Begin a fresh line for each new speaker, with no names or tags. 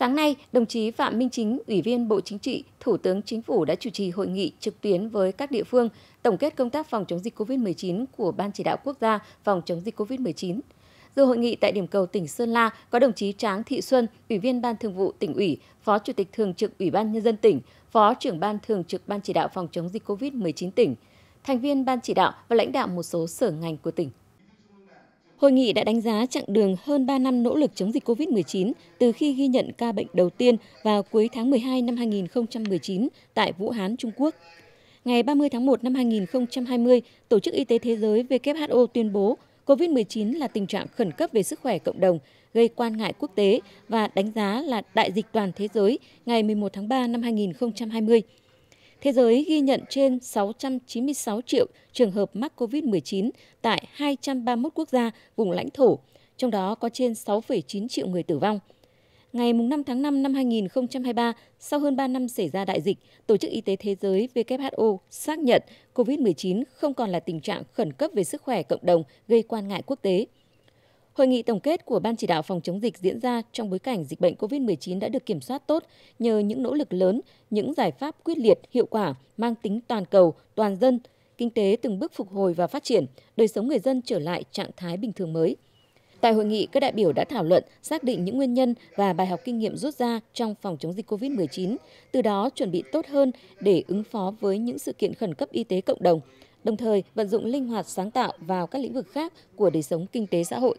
Sáng nay, đồng chí Phạm Minh Chính, Ủy viên Bộ Chính trị, Thủ tướng Chính phủ đã chủ trì hội nghị trực tuyến với các địa phương tổng kết công tác phòng chống dịch COVID-19 của Ban chỉ đạo quốc gia phòng chống dịch COVID-19. Dự hội nghị tại điểm cầu tỉnh Sơn La có đồng chí Tráng Thị Xuân, Ủy viên Ban Thường vụ tỉnh ủy, Phó Chủ tịch Thường trực Ủy ban Nhân dân tỉnh, Phó trưởng Ban Thường trực Ban chỉ đạo phòng chống dịch COVID-19 tỉnh, thành viên Ban chỉ đạo và lãnh đạo một số sở ngành của tỉnh. Hội nghị đã đánh giá chặng đường hơn 3 năm nỗ lực chống dịch COVID-19 từ khi ghi nhận ca bệnh đầu tiên vào cuối tháng 12 năm 2019 tại Vũ Hán, Trung Quốc. Ngày 30 tháng 1 năm 2020, Tổ chức Y tế Thế giới WHO tuyên bố COVID-19 là tình trạng khẩn cấp về sức khỏe cộng đồng, gây quan ngại quốc tế và đánh giá là đại dịch toàn thế giới ngày 11 tháng 3 năm 2020. Thế giới ghi nhận trên 696 triệu trường hợp mắc COVID-19 tại 231 quốc gia, vùng lãnh thổ, trong đó có trên 6,9 triệu người tử vong. Ngày 5 tháng 5 năm 2023, sau hơn 3 năm xảy ra đại dịch, Tổ chức Y tế Thế giới WHO xác nhận COVID-19 không còn là tình trạng khẩn cấp về sức khỏe cộng đồng gây quan ngại quốc tế – Hội nghị tổng kết của Ban chỉ đạo phòng chống dịch diễn ra trong bối cảnh dịch bệnh COVID-19 đã được kiểm soát tốt nhờ những nỗ lực lớn, những giải pháp quyết liệt, hiệu quả, mang tính toàn cầu, toàn dân, kinh tế từng bước phục hồi và phát triển, đời sống người dân trở lại trạng thái bình thường mới. Tại hội nghị, các đại biểu đã thảo luận, xác định những nguyên nhân và bài học kinh nghiệm rút ra trong phòng chống dịch COVID-19, từ đó chuẩn bị tốt hơn để ứng phó với những sự kiện khẩn cấp y tế cộng đồng, đồng thời vận dụng linh hoạt sáng tạo vào các lĩnh vực khác của đời sống kinh tế xã hội.